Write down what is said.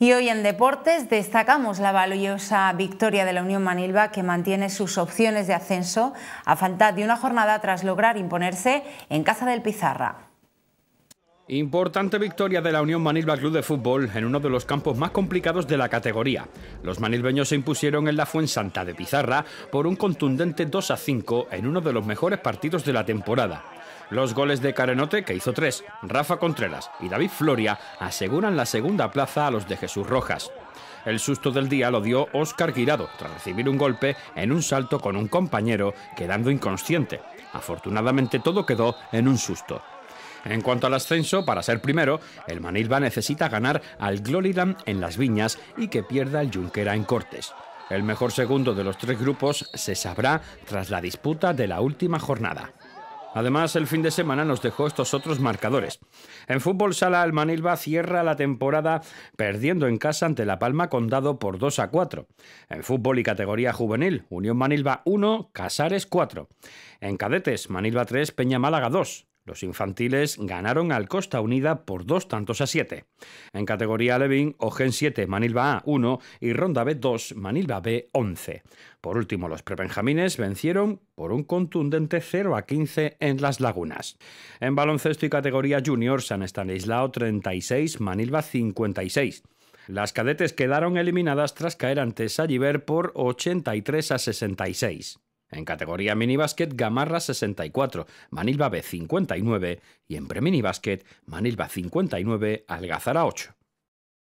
Y hoy en deportes destacamos la valiosa victoria de la Unión Manilva que mantiene sus opciones de ascenso a falta de una jornada tras lograr imponerse en Casa del Pizarra. Importante victoria de la Unión Manilva Club de Fútbol en uno de los campos más complicados de la categoría. Los manilbeños se impusieron en la Fuensanta de Pizarra por un contundente 2 a 5 en uno de los mejores partidos de la temporada. Los goles de Carenote, que hizo tres, Rafa Contreras y David Floria, aseguran la segunda plaza a los de Jesús Rojas. El susto del día lo dio Óscar Guirado tras recibir un golpe en un salto con un compañero, quedando inconsciente. Afortunadamente todo quedó en un susto. En cuanto al ascenso, para ser primero, el Manilva necesita ganar al Gloridan en Las Viñas y que pierda el Junquera en Cortes. El mejor segundo de los tres grupos se sabrá tras la disputa de la última jornada. Además, el fin de semana nos dejó estos otros marcadores. En fútbol sala, el Manilva cierra la temporada perdiendo en casa ante La Palma Condado por 2 a 4. En fútbol y categoría juvenil, Unión Manilva 1, Casares 4. En cadetes, Manilva 3, Peña Málaga 2. Los infantiles ganaron al Costa Unida por dos tantos a 7. En categoría Levin, Ogen 7, Manilva A 1 y Ronda B 2, Manilva B 11. Por último, los prebenjamines vencieron por un contundente 0 a 15 en Las Lagunas. En baloncesto y categoría Junior, San Estanislao 36, Manilva 56. Las cadetes quedaron eliminadas tras caer ante Salliver por 83 a 66. En categoría básquet Gamarra 64, Manilva B59 y en pre básquet Manilva 59, Algazara 8.